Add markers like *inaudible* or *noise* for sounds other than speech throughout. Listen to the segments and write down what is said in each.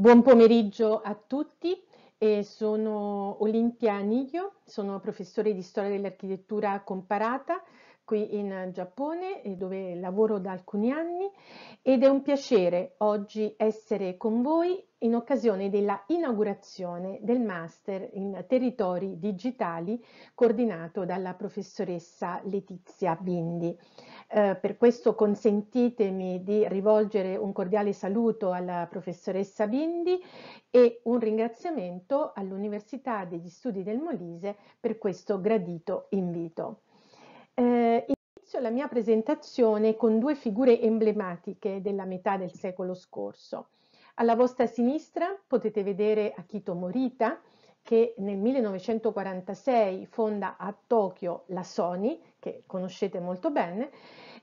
Buon pomeriggio a tutti, eh, sono Olimpia Niglio, sono professore di storia dell'architettura comparata qui in Giappone dove lavoro da alcuni anni ed è un piacere oggi essere con voi in occasione della inaugurazione del master in territori digitali coordinato dalla professoressa Letizia Bindi. Eh, per questo consentitemi di rivolgere un cordiale saluto alla professoressa Bindi e un ringraziamento all'Università degli Studi del Molise per questo gradito invito. Eh, inizio la mia presentazione con due figure emblematiche della metà del secolo scorso. Alla vostra sinistra potete vedere Akito Morita, che nel 1946 fonda a Tokyo la Sony, che conoscete molto bene,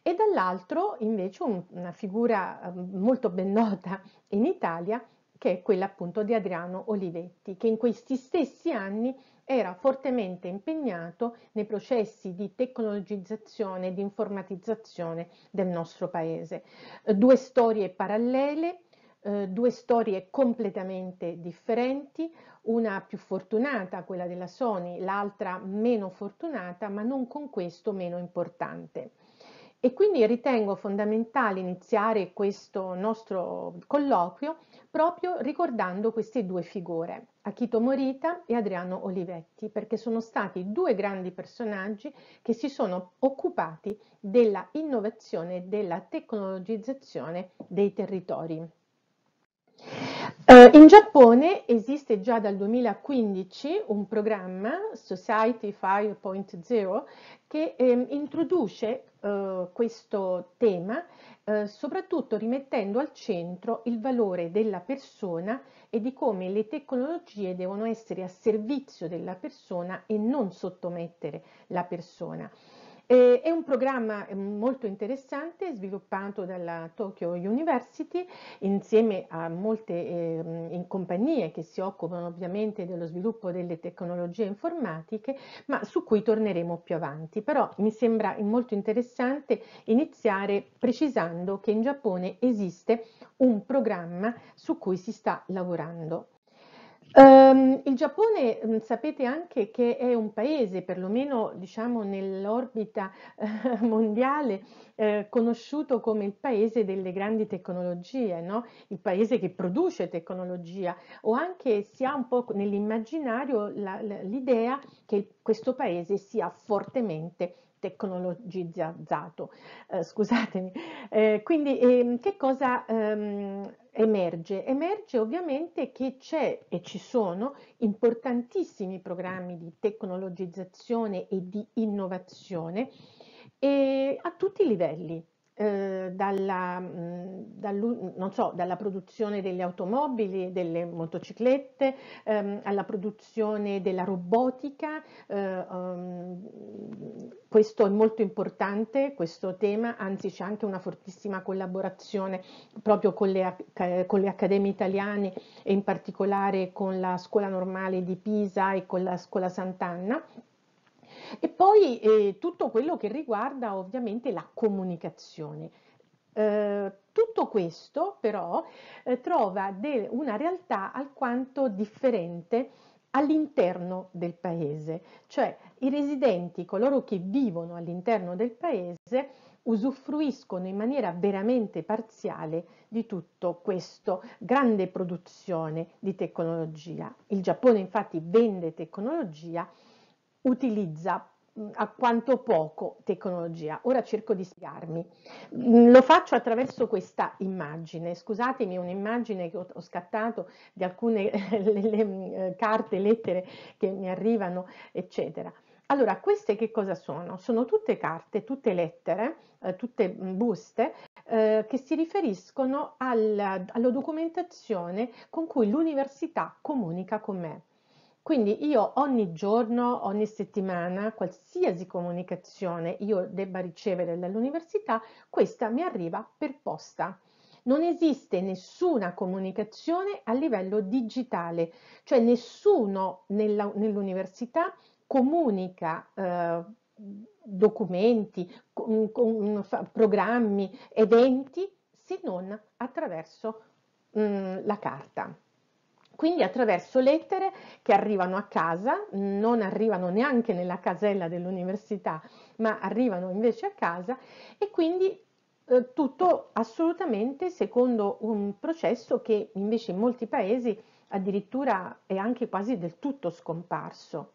e dall'altro invece un, una figura um, molto ben nota in Italia, che è quella appunto di Adriano Olivetti, che in questi stessi anni era fortemente impegnato nei processi di tecnologizzazione e di informatizzazione del nostro paese. Due storie parallele eh, due storie completamente differenti, una più fortunata, quella della Sony, l'altra meno fortunata, ma non con questo meno importante. E quindi ritengo fondamentale iniziare questo nostro colloquio proprio ricordando queste due figure, Akito Morita e Adriano Olivetti, perché sono stati due grandi personaggi che si sono occupati della innovazione e della tecnologizzazione dei territori. Uh, in Giappone esiste già dal 2015 un programma, Society 5.0, che ehm, eh, introduce uh, questo tema uh, soprattutto rimettendo al centro il valore della persona e di come le tecnologie devono essere a servizio della persona e non sottomettere la persona. Eh, è un programma eh, molto interessante sviluppato dalla Tokyo University insieme a molte eh, compagnie che si occupano ovviamente dello sviluppo delle tecnologie informatiche, ma su cui torneremo più avanti. Però mi sembra molto interessante iniziare precisando che in Giappone esiste un programma su cui si sta lavorando. Ehm, il Giappone mh, mm, sapete anche che è un paese, perlomeno diciamo nell'orbita eh, *laughs* mondiale, eh, conosciuto come il paese delle grandi tecnologie, no? il paese che produce tecnologia, o anche si ha un po' nell'immaginario l'idea che questo paese sia fortemente tecnologizzato. Eh, scusatemi. Eh, quindi ehm, che cosa... Ehm, emerge? Emerge ovviamente che c'è e ci sono importantissimi programmi di tecnologizzazione e di innovazione eh, a tutti i livelli, eh, dalla, mh, so, dalla, produzione delle automobili, delle motociclette, ehm, alla produzione della robotica. Eh, um, questo è molto importante, questo tema, anzi c'è anche una fortissima collaborazione proprio con le, con le, accademie italiane e in particolare con la scuola normale di Pisa e con la scuola Sant'Anna. E poi eh, tutto quello che riguarda ovviamente la comunicazione. Eh, tutto questo però eh, trova una realtà alquanto differente all'interno del paese, cioè i residenti, coloro che vivono all'interno del paese, usufruiscono in maniera veramente parziale di tutto questo grande produzione di tecnologia. Il Giappone infatti vende tecnologia utilizza mm, a quanto poco tecnologia. Ora cerco di spiegarmi. Mm, lo faccio attraverso questa immagine. Scusatemi, un'immagine che ho scattato di alcune *laughs* le, le, mm, carte, lettere che mi arrivano, eccetera. Allora, queste che cosa sono? Sono tutte carte, tutte lettere, eh, tutte buste eh, che si riferiscono al, alla documentazione con cui l'università comunica con me. Quindi io ogni giorno, ogni settimana, qualsiasi comunicazione io debba ricevere dall'università, questa mi arriva per posta. Non esiste nessuna comunicazione a livello digitale, cioè nessuno nell'università comunica eh, documenti, con, con, programmi, eventi, se non attraverso mh, mm, la carta. Quindi attraverso lettere che arrivano a casa, non arrivano neanche nella casella dell'università, ma arrivano invece a casa e quindi eh, tutto assolutamente secondo un processo che invece in molti paesi addirittura è anche quasi del tutto scomparso.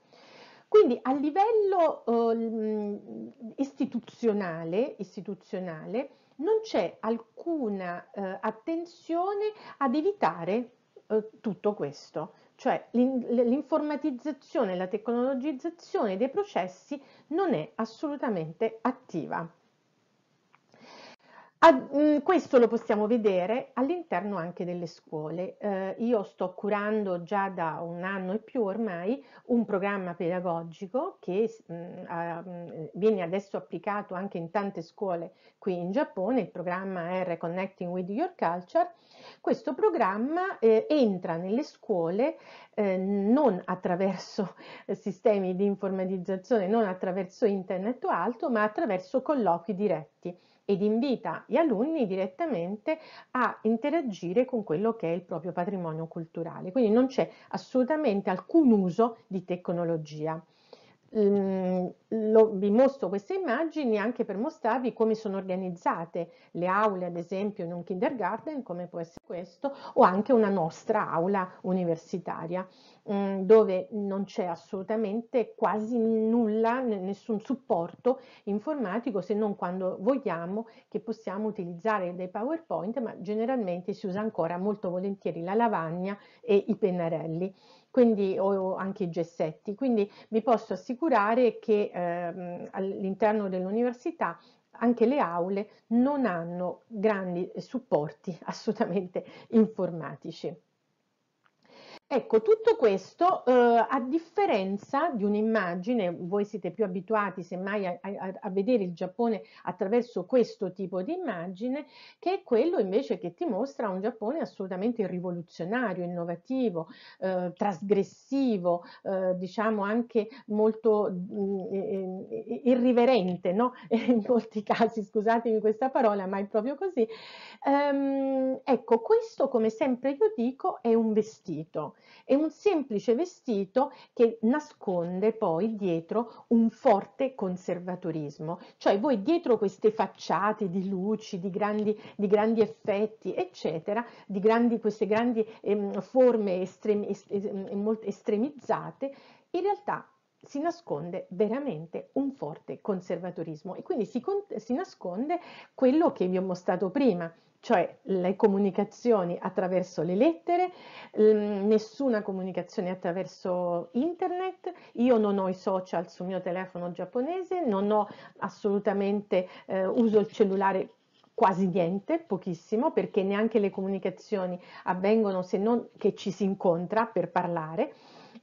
Quindi a livello eh, mm, istituzionale, istituzionale, non c'è alcuna eh, attenzione ad evitare eh, tutto questo, cioè l'informatizzazione, la tecnologizzazione dei processi non è assolutamente attiva. Mm, questo lo possiamo vedere all'interno anche delle scuole. Eh, io sto curando già da un anno e più ormai un programma pedagogico che mh, mm, mm, viene adesso applicato anche in tante scuole qui in Giappone, il programma è Reconnecting with Your Culture. Questo programma eh, entra nelle scuole eh, non attraverso *laughs* sistemi di informatizzazione, non attraverso internet o altro, ma attraverso colloqui diretti ed invita gli alunni direttamente a interagire con quello che è il proprio patrimonio culturale. Quindi non c'è assolutamente alcun uso di tecnologia. Ehm, lo, vi mostro queste immagini anche per mostrarvi come sono organizzate le aule, ad esempio in un kindergarten, come può essere questo, o anche una nostra aula universitaria, mm, dove non c'è assolutamente quasi nulla, nessun supporto informatico, se non quando vogliamo, che possiamo utilizzare dei PowerPoint, ma generalmente si usa ancora molto volentieri la lavagna e i pennarelli quindi, ho anche i gessetti. Quindi vi posso assicurare che ehm, all'interno dell'università anche le aule non hanno grandi supporti *laughs* assolutamente informatici. Ecco, tutto questo eh, a differenza di un'immagine, voi siete più abituati semmai a, a, a, vedere il Giappone attraverso questo tipo di immagine, che è quello invece che ti mostra un Giappone assolutamente rivoluzionario, innovativo, eh, trasgressivo, eh, diciamo anche molto mm, irriverente, no? *laughs* in molti casi, scusatemi questa parola, ma è proprio così. Ehm, ecco, questo come sempre io dico è un vestito è un semplice vestito che nasconde poi dietro un forte conservatorismo, cioè voi dietro queste facciate di luci, di grandi, di grandi effetti, eccetera, di grandi, queste grandi ehm, forme estrem, estrem, ehm, estremizzate, in realtà si nasconde veramente un forte conservatorismo e quindi si, si nasconde quello che vi ho mostrato prima, cioè le comunicazioni attraverso le lettere, nessuna comunicazione attraverso internet, io non ho i social sul mio telefono giapponese, non ho assolutamente, eh, uso il cellulare quasi niente, pochissimo, perché neanche le comunicazioni avvengono se non che ci si incontra per parlare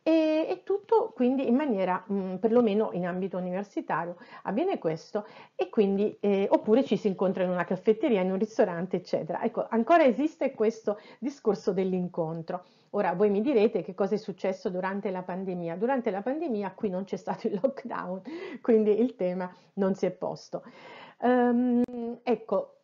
e, e tutto quindi in maniera, mh, mm, perlomeno in ambito universitario, avviene questo e quindi, eh, oppure ci si incontra in una caffetteria, in un ristorante, eccetera. Ecco, ancora esiste questo discorso dell'incontro. Ora voi mi direte che cosa è successo durante la pandemia. Durante la pandemia qui non c'è stato il lockdown, *laughs* quindi il tema non si è posto. Um, ecco,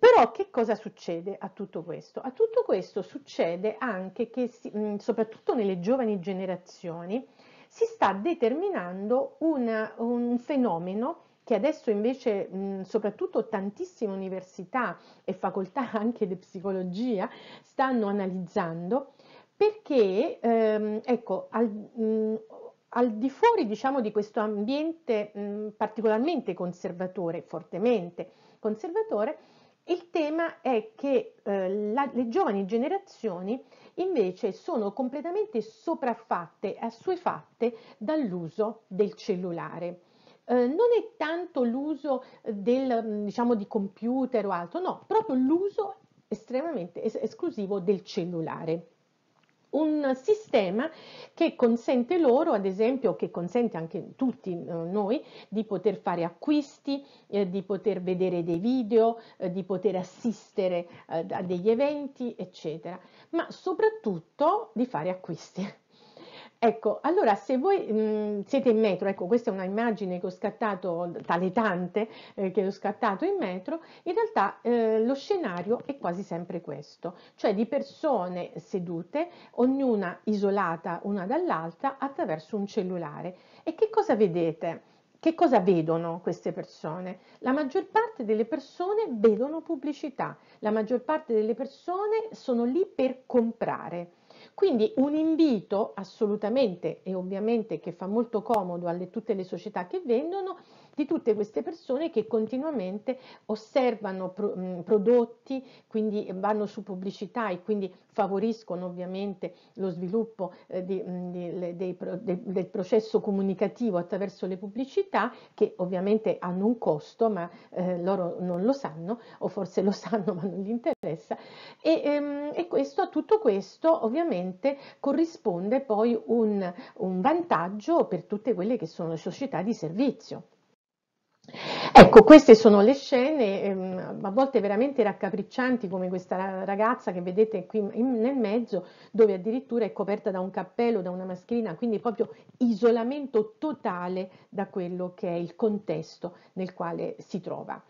però che cosa succede a tutto questo? A tutto questo succede anche che, mm, soprattutto nelle giovani generazioni, si sta determinando un, un fenomeno che adesso invece mm, soprattutto tantissime università e facoltà *laughs* anche di psicologia stanno analizzando perché ehm, ecco, al, mm, al, di fuori diciamo, di questo ambiente particolarmente conservatore, fortemente conservatore, il tema è che eh, la, le giovani generazioni invece sono completamente sopraffatte, assuefatte dall'uso del cellulare. Eh, non è tanto l'uso del, diciamo, di computer o altro, no, proprio l'uso estremamente es esclusivo del cellulare un sistema che consente loro, ad esempio, che consente anche tutti eh, noi, di poter fare acquisti, eh, di poter vedere dei video, eh, di poter assistere eh, a degli eventi, eccetera, ma soprattutto di fare acquisti Ecco, allora se voi mh, mm, siete in metro, ecco questa è un'immagine che ho scattato, tale tante eh, che ho scattato in metro, in realtà eh, lo scenario è quasi sempre questo, cioè di persone sedute, ognuna isolata una dall'altra attraverso un cellulare. E che cosa vedete? Che cosa vedono queste persone? La maggior parte delle persone vedono pubblicità, la maggior parte delle persone sono lì per comprare. Quindi un invito assolutamente e ovviamente che fa molto comodo alle tutte le società che vendono di tutte queste persone che continuamente osservano pro, mh, prodotti, quindi vanno su pubblicità e quindi favoriscono ovviamente lo sviluppo eh, di, mh, di, pro, de, del processo comunicativo attraverso le pubblicità che ovviamente hanno un costo ma eh, loro non lo sanno o forse lo *laughs* sanno ma non gli interessa e, ehm, e questo, a tutto questo ovviamente corrisponde poi un, un vantaggio per tutte quelle che sono le società di servizio. Ecco, queste sono le scene, ehm, a volte veramente raccapriccianti, come questa ragazza che vedete qui in, nel mezzo, dove addirittura è coperta da un cappello, da una mascherina, quindi proprio isolamento totale da quello che è il contesto nel quale si trova.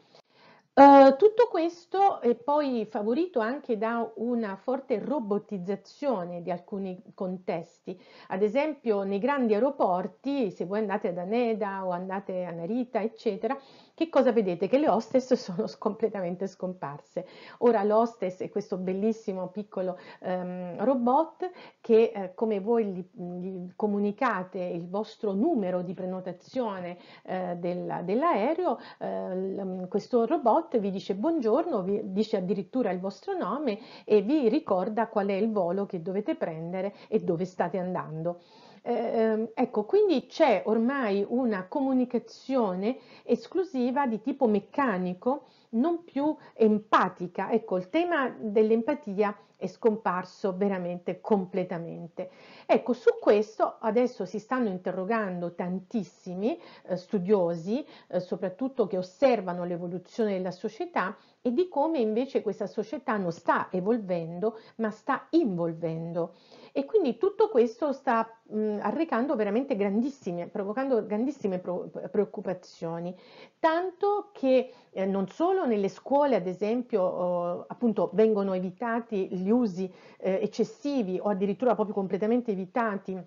Uh, tutto questo è poi favorito anche da una forte robotizzazione di alcuni contesti. Ad esempio nei grandi aeroporti, se voi andate ad Aneda o andate a Narita, eccetera, che cosa vedete? Che le hostess *laughs* sono completamente scomparse. Ora l'hostess è questo bellissimo piccolo ehm, robot che eh, come voi gli, gli comunicate il vostro numero di prenotazione eh, del, dell'aereo, eh, questo robot vi dice buongiorno, vi dice addirittura il vostro nome e vi ricorda qual è il volo che dovete prendere e dove state andando. Eh, ehm, ecco, quindi c'è ormai una comunicazione esclusiva di tipo meccanico, non più empatica. Ecco, il tema dell'empatia è scomparso veramente completamente. Ecco, su questo adesso si stanno interrogando tantissimi eh, studiosi, eh, soprattutto che osservano l'evoluzione della società e di come invece questa società non sta evolvendo, ma sta involvendo. E quindi tutto questo sta mh, arrecando veramente grandissime, provocando grandissime pro, preoccupazioni, tanto che eh, non solo nelle scuole, ad esempio, eh, appunto vengono evitati gli usi eh, eccessivi o addirittura proprio completamente evitati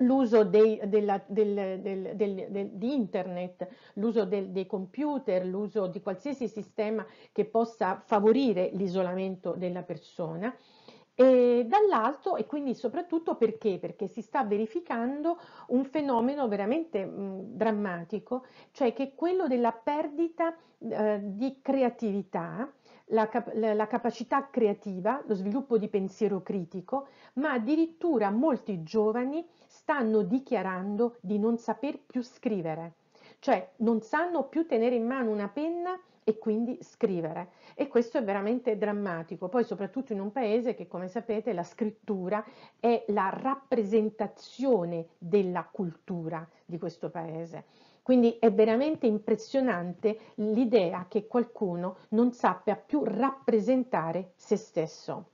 l'uso dei, della, del, del, del, di internet, l'uso dei computer, l'uso di qualsiasi sistema che possa favorire l'isolamento della persona e dall'alto e quindi soprattutto perché? Perché si sta verificando un fenomeno veramente mh, drammatico, cioè che è quello della perdita eh, di creatività, la, cap la, capacità creativa, lo sviluppo di pensiero critico, ma addirittura molti giovani stanno dichiarando di non saper più scrivere, cioè non sanno più tenere in mano una penna e quindi scrivere. E questo è veramente drammatico, poi soprattutto in un paese che come sapete la scrittura è la rappresentazione della cultura di questo paese. Quindi è veramente impressionante l'idea che qualcuno non sappia più rappresentare se stesso.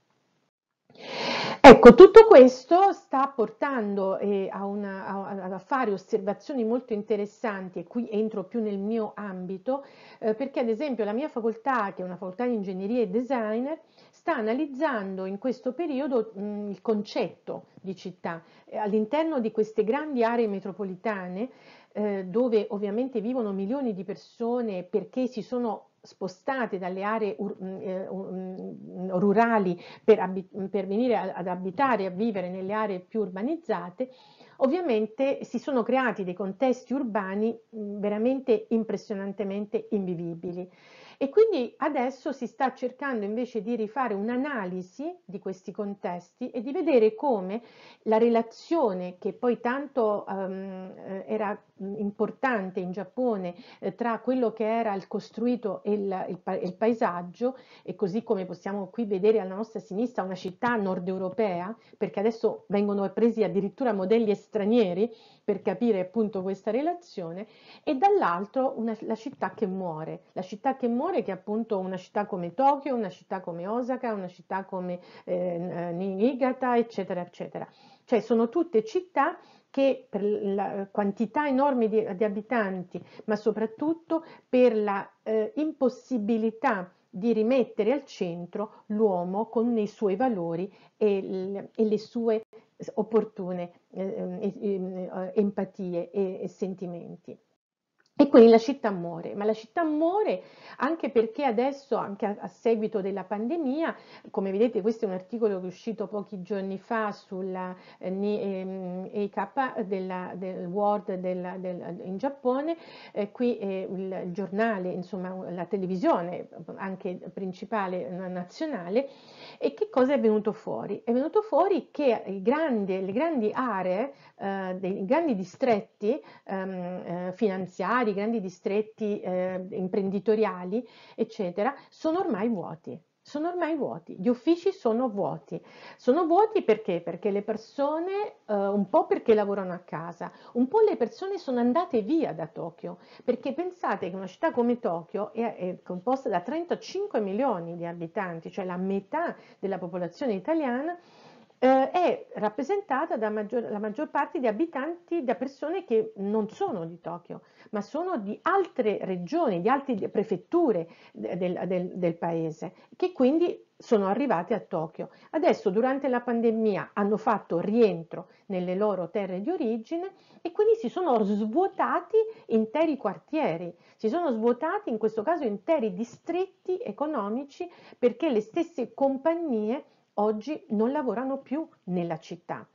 Ecco, tutto questo sta portando eh, a, una, a, a, fare osservazioni molto interessanti e qui entro più nel mio ambito eh, perché ad esempio la mia facoltà, che è una facoltà di ingegneria e design, sta analizzando in questo periodo mh, mm, il concetto di città eh, all'interno di queste grandi aree metropolitane eh, dove ovviamente vivono milioni di persone perché si sono spostate dalle aree mm, eh, mm, rurali per, per, venire ad abitare e a vivere nelle aree più urbanizzate, ovviamente si sono creati dei contesti urbani mm, veramente impressionantemente invivibili. E quindi adesso si sta cercando invece di rifare un'analisi di questi contesti e di vedere come la relazione che poi tanto um, era importante in Giappone eh, tra quello che era il costruito e il, il, il, paesaggio e così come possiamo qui vedere alla nostra sinistra una città nord europea perché adesso vengono presi addirittura modelli stranieri per capire appunto questa relazione e dall'altro la città che muore, la città che muore rumore che appunto una città come Tokyo, una città come Osaka, una città come ehm, eh, Niigata, eccetera, eccetera. Cioè sono tutte città che per la quantità enorme di, di abitanti, ma soprattutto per la eh, impossibilità di rimettere al centro l'uomo con i suoi valori e, e le sue opportune eh, eh, eh empatie e, e sentimenti. E quindi la città muore, ma la città muore anche perché adesso, anche a, a, seguito della pandemia, come vedete questo è un articolo che è uscito pochi giorni fa sulla eh, EK ehm, della, del World della, del, in Giappone, eh, qui è eh, il giornale, insomma la televisione anche principale nazionale, e che cosa è venuto fuori? È venuto fuori che grandi, le grandi aree, eh, dei grandi distretti ehm, eh, finanziari, città, grandi distretti eh, imprenditoriali, eccetera, sono ormai vuoti sono ormai vuoti, gli uffici sono vuoti. Sono vuoti perché? Perché le persone, eh, un po' perché lavorano a casa, un po' le persone sono andate via da Tokyo, perché pensate che una città come Tokyo è, è composta da 35 milioni di abitanti, cioè la metà della popolazione italiana, eh, è rappresentata da maggior, maggior, parte di abitanti, da persone che non sono di Tokyo, ma sono di altre regioni, di altre prefetture del, del, del paese, che quindi sono arrivate a Tokyo. Adesso durante la pandemia hanno fatto rientro nelle loro terre di origine e quindi si sono svuotati interi quartieri, si sono svuotati in questo caso interi distretti economici perché le stesse compagnie oggi non lavorano più nella città,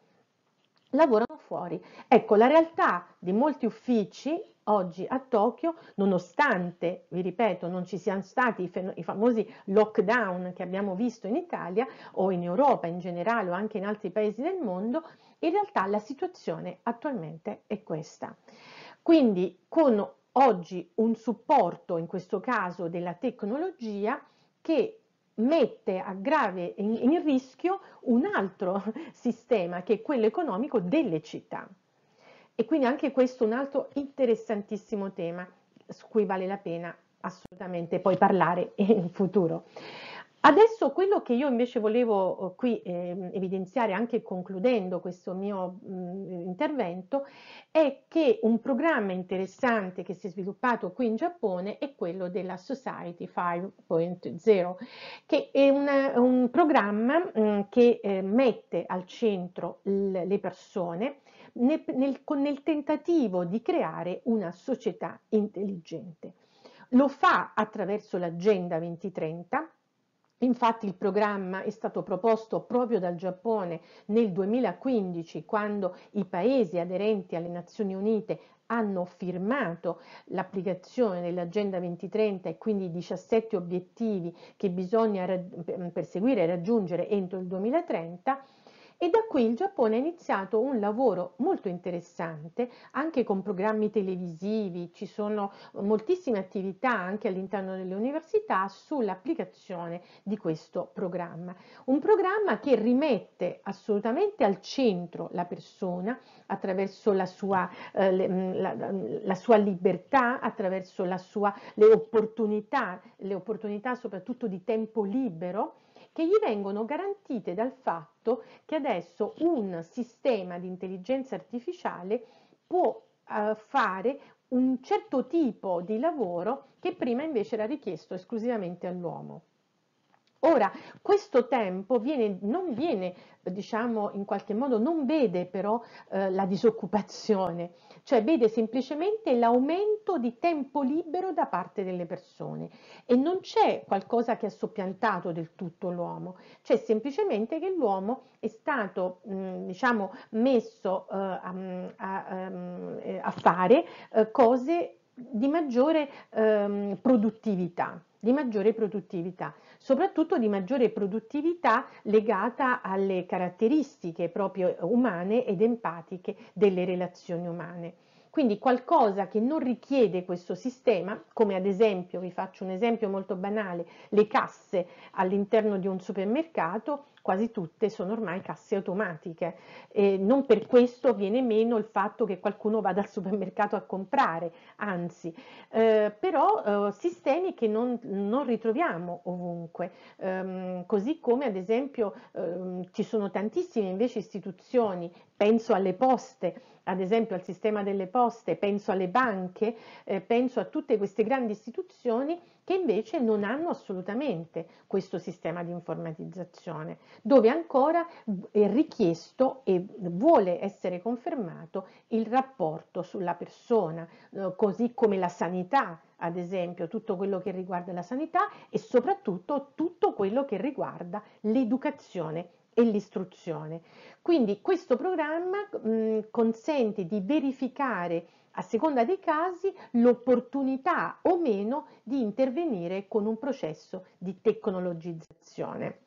lavorano fuori. Ecco, la realtà di molti uffici oggi a Tokyo, nonostante, vi ripeto, non ci siano stati i, i, famosi lockdown che abbiamo visto in Italia o in Europa in generale o anche in altri paesi del mondo, in realtà la situazione attualmente è questa. Quindi con oggi un supporto, in questo caso della tecnologia, che mette a grave in, in rischio un altro *laughs* sistema che è quello economico delle città. E quindi anche questo è un altro interessantissimo tema su cui vale la pena assolutamente poi parlare *laughs* in futuro. Adesso quello che io invece volevo eh, qui eh, evidenziare anche concludendo questo mio mh, intervento è che un programma interessante che si è sviluppato qui in Giappone è quello della Society 5.0 che è una, un programma mh, che eh, mette al centro le persone nel, nel, nel tentativo di creare una società intelligente. Lo fa attraverso l'Agenda 2030 Infatti il programma è stato proposto proprio dal Giappone nel 2015 quando i paesi aderenti alle Nazioni Unite hanno firmato l'applicazione dell'Agenda 2030 e quindi i 17 obiettivi che bisogna perseguire e raggiungere entro il 2030 e da qui il Giappone ha iniziato un lavoro molto interessante anche con programmi televisivi, ci sono moltissime attività anche all'interno delle università sull'applicazione di questo programma. Un programma che rimette assolutamente al centro la persona attraverso la sua, eh, mm, la, la, la sua libertà, attraverso sua, le, opportunità, le opportunità soprattutto di tempo libero che gli vengono garantite dal fatto che adesso un sistema di intelligenza artificiale può eh, fare un certo tipo di lavoro che prima invece era richiesto esclusivamente all'uomo. Ora, questo tempo viene, non viene, eh, diciamo, in qualche modo, non vede però eh, la disoccupazione, cioè vede semplicemente l'aumento di tempo libero da parte delle persone e non c'è qualcosa che ha soppiantato del tutto l'uomo, c'è semplicemente che l'uomo è stato, mh, mm, diciamo, messo eh, a, a, ehm, eh, a, fare eh, cose di maggiore ehm, produttività, di maggiore produttività soprattutto di maggiore produttività legata alle caratteristiche proprio umane ed empatiche delle relazioni umane. Quindi qualcosa che non richiede questo sistema, come ad esempio, vi faccio un esempio molto banale, le casse all'interno di un supermercato quasi tutte sono ormai casse automatiche. e non per questo viene meno il fatto che qualcuno vada al supermercato a comprare, anzi, eh, però eh, sistemi che non, non ritroviamo ovunque, ehm, così come ad esempio ehm, ci sono tantissime invece istituzioni, penso alle poste, ad esempio al sistema delle poste, penso alle banche, eh, penso a tutte queste grandi istituzioni che invece non hanno assolutamente questo sistema di informatizzazione, dove ancora è richiesto e vuole essere confermato il rapporto sulla persona, eh, così come la sanità, ad esempio, tutto quello che riguarda la sanità e soprattutto tutto quello che riguarda l'educazione e l'istruzione. Quindi questo programma mh, consente di verificare a seconda dei casi, l'opportunità o meno di intervenire con un processo di tecnologizzazione.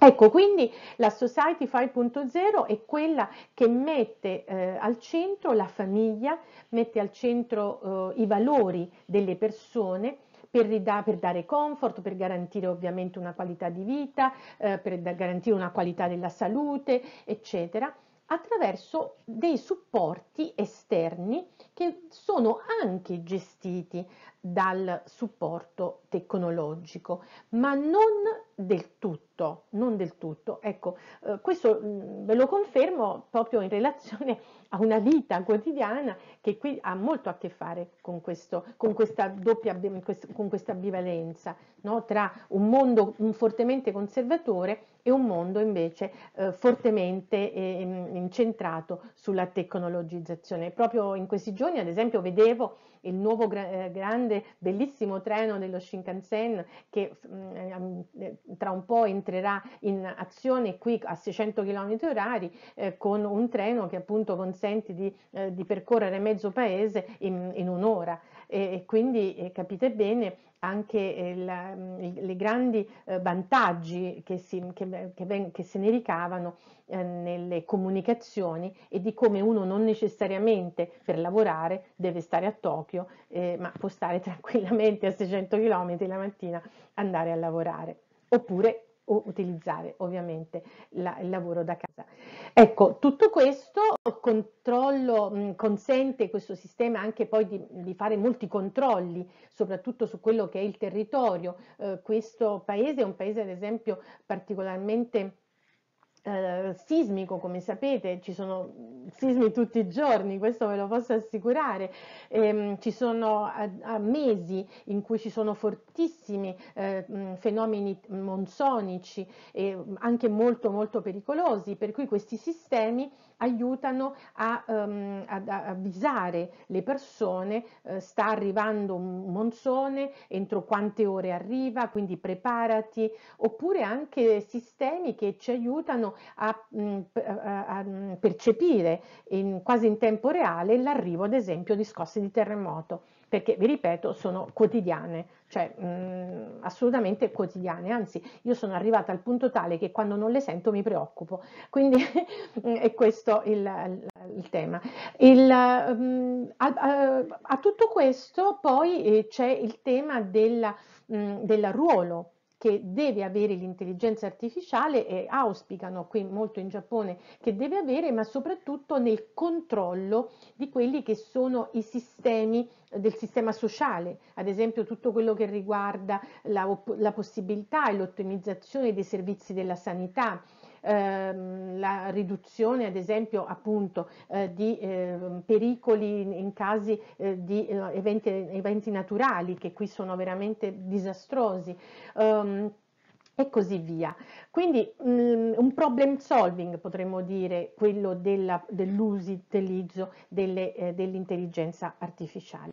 Ecco, quindi la Society 5.0 è quella che mette eh, al centro la famiglia, mette al centro eh, i valori delle persone per, per, dare comfort, per garantire ovviamente una qualità di vita, eh, per garantire una qualità della salute, eccetera attraverso dei supporti esterni che sono anche gestiti dal supporto tecnologico, ma non del tutto, non del tutto. Ecco, eh, questo mm, ve lo confermo proprio in relazione a una vita quotidiana che qui ha molto a che fare con, questo, con questa doppia con questa ambivalenza no? tra un mondo fortemente conservatore e un mondo invece eh, fortemente eh, incentrato sulla tecnologizzazione. Proprio in questi giorni, ad esempio, vedevo il nuovo gra eh, grande, bellissimo treno dello Shinkansen che mh, mm, eh, eh, tra un po' entrerà in azione qui a 600 km orari eh, con un treno che appunto consente di, eh, di percorrere mezzo paese in, in un'ora. E, e, quindi eh, capite bene anche eh, la, mm, i grandi eh, vantaggi che si, che, eh, che, che se ne ricavano eh, nelle comunicazioni e di come uno non necessariamente per lavorare deve stare a Tokyo, ma può stare *laughs* tranquillamente a 600 km la mattina andare a lavorare. Oppure o utilizzare ovviamente la, il lavoro da casa. Ecco, tutto questo controllo mh, consente questo sistema anche poi di, di, fare molti controlli, soprattutto su quello che è il territorio. Eh, questo paese è un paese ad esempio particolarmente eh, sismico, come sapete, ci sono sismi tutti i giorni, questo ve lo posso assicurare, eh, ci sono a, a mesi in cui ci sono fortissimi eh, fenomeni monsonici, anche molto molto pericolosi, per cui questi sistemi aiutano a, um, ad avvisare le persone, eh, sta arrivando un monsone, entro quante ore arriva, quindi preparati, oppure anche sistemi che ci aiutano Mm, a, a, a mm, percepire in, quasi in tempo reale l'arrivo ad esempio di scosse di terremoto perché vi ripeto sono quotidiane, cioè mh, mm, assolutamente quotidiane, anzi io sono arrivata al punto tale che quando non le sento mi preoccupo, quindi *laughs* è questo il, il, tema. Il, mh, a, a, a, tutto questo poi eh, c'è il tema del, mh, del ruolo che deve avere l'intelligenza artificiale e auspicano qui molto in Giappone che deve avere, ma soprattutto nel controllo di quelli che sono i sistemi eh, del sistema sociale, ad esempio tutto quello che riguarda la, la possibilità e l'ottimizzazione dei servizi della sanità, ehm, la riduzione ad esempio appunto eh, di eh, pericoli in, in casi eh, di eh, eventi, eventi, naturali che qui sono veramente disastrosi. Um, e così via. Quindi mh, mm, un problem solving potremmo dire quello dell'uso-utilizzo dell eh, dell'intelligenza artificiale.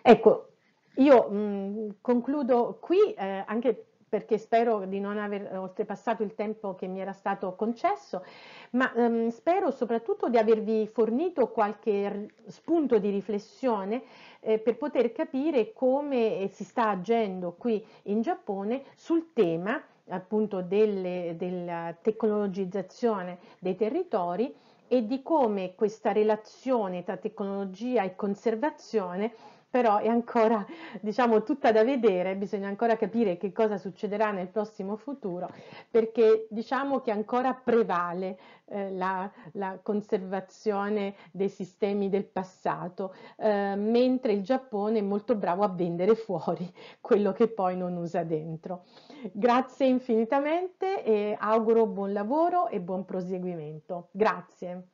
Ecco, io mh, mm, concludo qui eh, anche perché spero di non aver oltrepassato il tempo che mi era stato concesso, ma ehm, spero soprattutto di avervi fornito qualche spunto di riflessione eh, per poter capire come si sta agendo qui in Giappone sul tema appunto delle, della tecnologizzazione dei territori e di come questa relazione tra tecnologia e conservazione però è ancora, *laughs* diciamo, tutta da vedere, bisogna ancora capire che cosa succederà nel prossimo futuro, perché diciamo che ancora prevale eh, la, la, conservazione dei sistemi del passato, eh, mentre il Giappone è molto bravo a vendere *laughs* fuori quello che poi non usa dentro. Grazie infinitamente e auguro buon lavoro e buon proseguimento. Grazie.